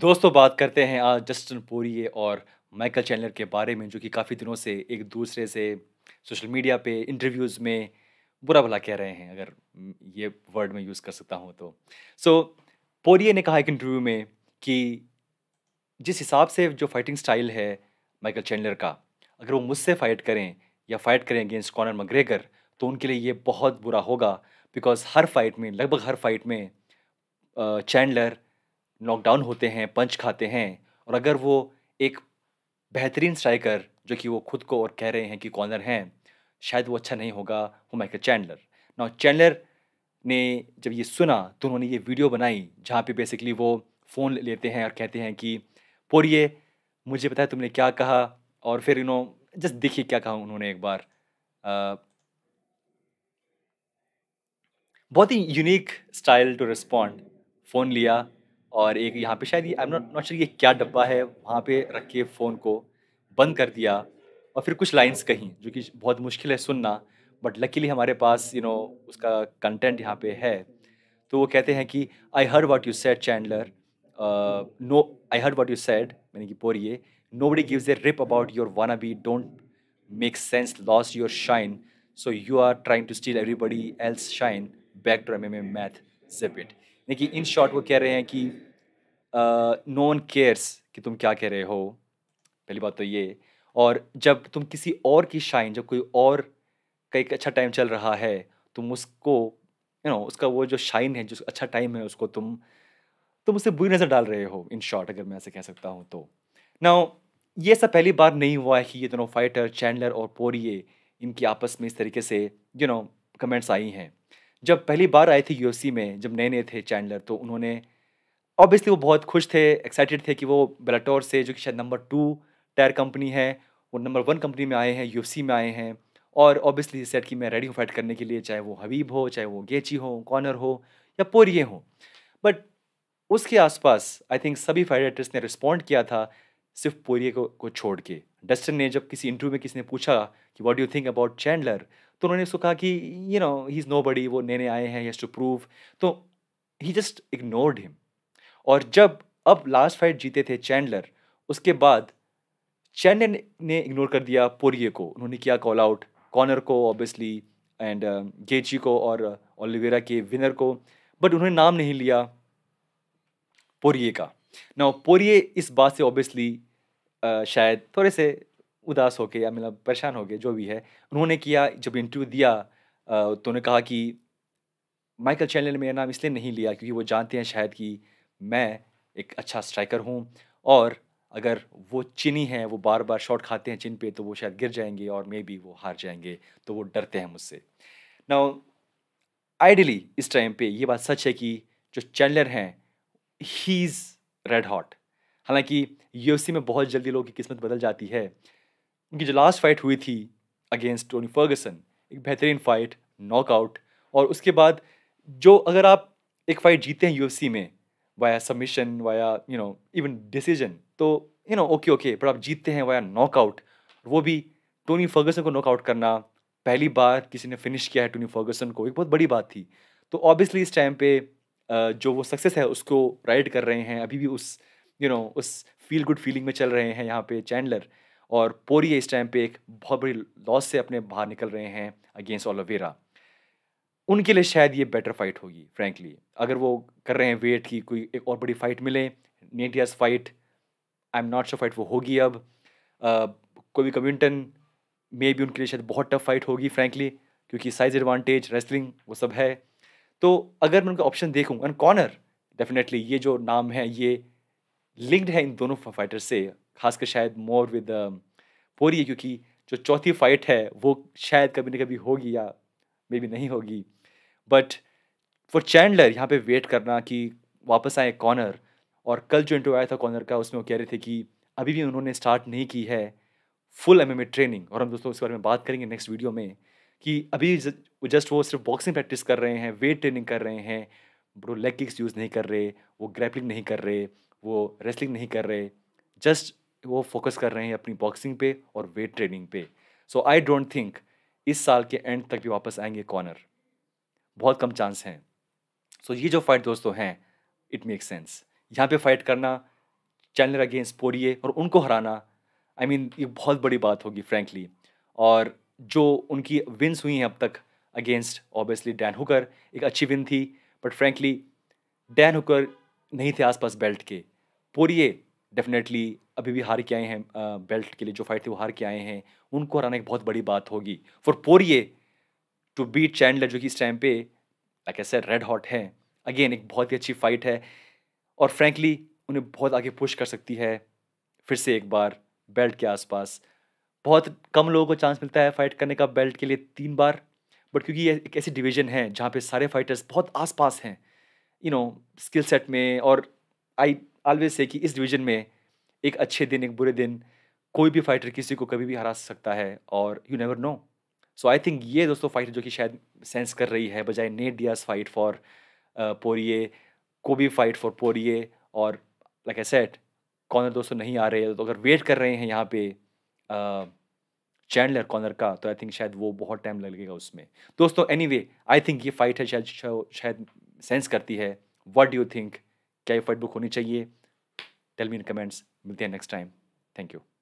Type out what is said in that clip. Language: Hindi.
दोस्तों बात करते हैं आज जस्टिन पोरिए और माइकल चैनलर के बारे में जो कि काफ़ी दिनों से एक दूसरे से सोशल मीडिया पे इंटरव्यूज़ में बुरा भला कह रहे हैं अगर ये वर्ड में यूज़ कर सकता हूँ तो सो so, पोरिए ने कहा एक इंटरव्यू में कि जिस हिसाब से जो फाइटिंग स्टाइल है माइकल चैनलर का अगर वो मुझसे फ़ाइट करें या फ़ाइट करें अगेंस्ट कॉनर मग्रेगर तो उनके लिए ये बहुत बुरा होगा बिकॉज़ हर फाइट में लगभग हर फाइट में चैंडलर नॉकडाउन होते हैं पंच खाते हैं और अगर वो एक बेहतरीन स्ट्राइकर जो कि वो खुद को और कह रहे हैं कि कॉर्नर हैं शायद वो अच्छा नहीं होगा वो माइकल चैंडलर ना चैंडलर ने जब ये सुना तो उन्होंने ये वीडियो बनाई जहाँ पे बेसिकली वो फ़ोन लेते हैं और कहते हैं कि पोरिए मुझे पता है तुमने क्या कहा और फिर इन्हों जस्ट देखिए क्या कहा उन्होंने एक बार आ, बहुत ही unique style to respond phone लिया और एक यहाँ पे शायद ये आई एम नॉट नॉट ये क्या डब्बा है वहाँ पे रख के फ़ोन को बंद कर दिया और फिर कुछ लाइंस कहीं जो कि बहुत मुश्किल है सुनना बट लकीली हमारे पास यू you नो know, उसका कंटेंट यहाँ पे है तो वो कहते हैं कि I hear what you said Chandler no I hear what you said मैंने कि Poirier nobody gives a rip about your one अबी don't make sense loss your shine so you are trying to steal everybody else shine back to M M math zip it देखिए इन शॉर्ट वो कह रहे हैं कि नो वन केयर्स कि तुम क्या कह रहे हो पहली बात तो ये और जब तुम किसी और की शाइन जब कोई और का एक अच्छा टाइम चल रहा है तुम उसको यू you नो know, उसका वो जो शाइन है जो अच्छा टाइम है उसको तुम तुम उसे बुरी नज़र डाल रहे हो इन शॉर्ट अगर मैं ऐसे कह सकता हूँ तो ना ये सब पहली बार नहीं हुआ है कि ये दोनों फाइटर चैंडलर और पोरिए इनकी आपस में इस तरीके से यू नो कमेंट्स आई हैं जब पहली बार आए थे यू में जब नए नए थे चैंडलर तो उन्होंने ऑब्वियसली वो बहुत खुश थे एक्साइटेड थे कि वो बेलाटोर से जो कि शायद नंबर टू टायर कंपनी है वो नंबर वन कंपनी में आए हैं यू में आए हैं और ऑब्वियसली सेट कि मैं रेडी हूँ फाइट करने के लिए चाहे वो हबीब हो चाहे वो गेची हो कॉर्नर हो या पोरिए हो बट उसके आसपास आई थिंक सभी फाइटर्स ने रिस्पॉन्ड किया था सिर्फ पोरिए को, को छोड़ के डस्टन ने जब किसी इंटरव्यू में किसी ने पूछा कि what you think about Chandler तो उन्होंने उसको कहा कि you know he is nobody वो नए नए आए हैं टू प्रूव तो ही जस्ट इग्नोर्ड हिम और जब अब लास्ट फाइट जीते थे चैंडलर उसके बाद चैंडलर ने इग्नोर कर दिया पोरिए को उन्होंने किया कॉल आउट कॉर्नर को ऑब्वियसली एंड गेची को और ओलिवेरा uh, के विनर को बट उन्होंने नाम नहीं लिया पोरिए का ना पोरिए इस बात से ऑब्वियसली शायद थोड़े से उदास हो के या मतलब परेशान गए जो भी है उन्होंने किया जब इंटरव्यू दिया तो उन्होंने कहा कि माइकल चैनल ने मेरा नाम इसलिए नहीं लिया क्योंकि वो जानते हैं शायद कि मैं एक अच्छा स्ट्राइकर हूँ और अगर वो चिनी हैं वो बार बार शॉट खाते हैं चिन पे तो वो शायद गिर जाएंगे और मे बी वो हार जाएंगे तो वो डरते हैं मुझसे ना आइडली इस टाइम पे ये बात सच है कि जो चैंडलर हैं ही इज़ रेड हॉट हालांकि यूएफसी में बहुत जल्दी लोगों की किस्मत बदल जाती है उनकी जो लास्ट फाइट हुई थी अगेंस्ट टोनी फर्गसन एक बेहतरीन फाइट नॉकआउट और उसके बाद जो अगर आप एक फाइट जीते हैं यू में via submission via you know even decision तो यू नो ओके ओके पर आप जीतते हैं वाया नॉकआउट वो भी टोनी फर्गसन को नॉकआउट करना पहली बार किसी ने फिनिश किया है टोनी फर्गसन को एक बहुत बड़ी बात थी तो ऑब्वियसली इस टाइम पे जो वो सक्सेस है उसको राइड कर रहे हैं अभी भी उस यू नो उस फील गुड फीलिंग में चल रहे हैं यहाँ पे चैंडलर और पोरी इस टाइम पे एक बहुत बड़ी लॉस से अपने बाहर निकल रहे हैं अगेंस्ट ऑलोवेरा उनके लिए शायद ये बेटर फाइट होगी फ्रैंकली अगर वो कर रहे हैं वेट की कोई एक और बड़ी फाइट मिले Nate Diaz fight I am not sure fight वो होगी अब कोई कम्यूटन मे भी उनके लिए शायद बहुत टफ फाइट होगी फ्रैंकली क्योंकि साइज एडवांटेज रेसलिंग वो सब है तो अगर मैं उनका ऑप्शन देखूँ एंड कॉर्नर डेफिनेटली ये जो नाम है ये लिंक्ड है इन दोनों फाइटर से खासकर शायद मोर विद पोरी क्योंकि जो चौथी फाइट है वो शायद कभी ना कभी होगी या मे बी नहीं होगी बट फॉर चैंडलर यहाँ पे वेट करना कि वापस आए कॉर्नर और कल जो इंटरव्यू आया था कॉर्नर का उसमें वो कह रहे थे कि अभी भी उन्होंने स्टार्ट नहीं की है फुल एम ट्रेनिंग और हम दोस्तों उसके बारे में बात करेंगे नेक्स्ट वीडियो में कि अभी जस्ट वो सिर्फ बॉक्सिंग प्रैक्टिस कर रहे हैं वेट ट्रेनिंग कर रहे हैं ब्रो लेग किक्स यूज़ नहीं कर रहे वो ग्रैपलिंग नहीं कर रहे वो रेसलिंग नहीं कर रहे जस्ट वो फोकस कर रहे हैं अपनी बॉक्सिंग पे और वेट ट्रेनिंग पे सो आई डोंट थिंक इस साल के एंड तक भी वापस आएंगे कॉर्नर बहुत कम चांस हैं सो so, ये जो फाइट दोस्तों हैं इट मेक सेंस यहाँ पे फाइट करना चैनल अगेंस्ट पोरिए और उनको हराना आई I मीन mean, ये बहुत बड़ी बात होगी फ्रेंकली और जो उनकी विन्स हुई हैं अब तक अगेंस्ट ऑब्वियसली डैन हुकर एक अच्छी विन थी बट फ्रेंकली डैन हुकर नहीं थे आसपास बेल्ट के पोरिए डेफिनेटली अभी भी हार के आए हैं बेल्ट के लिए जो फाइट थे वो हार के आए हैं उनको हराने एक बहुत बड़ी बात होगी for Poirier to beat Chandler जो कि इस टाइम पे कैसे रेड हॉट हैं अगेन एक बहुत ही अच्छी फाइट है और फ्रेंकली उन्हें बहुत आगे पुश कर सकती है फिर से एक बार बेल्ट के आसपास बहुत कम लोगों को चांस मिलता है फाइट करने का बेल्ट के लिए तीन बार बट क्योंकि ये एक ऐसी डिवीजन है जहाँ पे सारे फाइटर्स बहुत आसपास हैं यू नो स्किल सेट में और आई ऑलवेज से कि इस डिवीज़न में एक अच्छे दिन एक बुरे दिन कोई भी फाइटर किसी को कभी भी हरा सकता है और you never know so I think ये दोस्तों फाइटर जो कि शायद सेंस कर रही है बजाय Nate Diaz fight for Poirier कोबी फाइट फॉर पोरिए और लाइक ए सेट कॉर्नर दोस्तों नहीं आ रहे तो अगर वेट कर रहे हैं यहाँ पे चैंडलर कॉर्नर का तो आई थिंक शायद वो बहुत टाइम लगेगा उसमें दोस्तों एनी वे आई थिंक ये फाइट है शायद शायद सेंस करती है वट डू यू थिंक क्या ये फाइट बुक होनी चाहिए टेल मी इन कमेंट्स मिलते हैं नेक्स्ट टाइम थैंक यू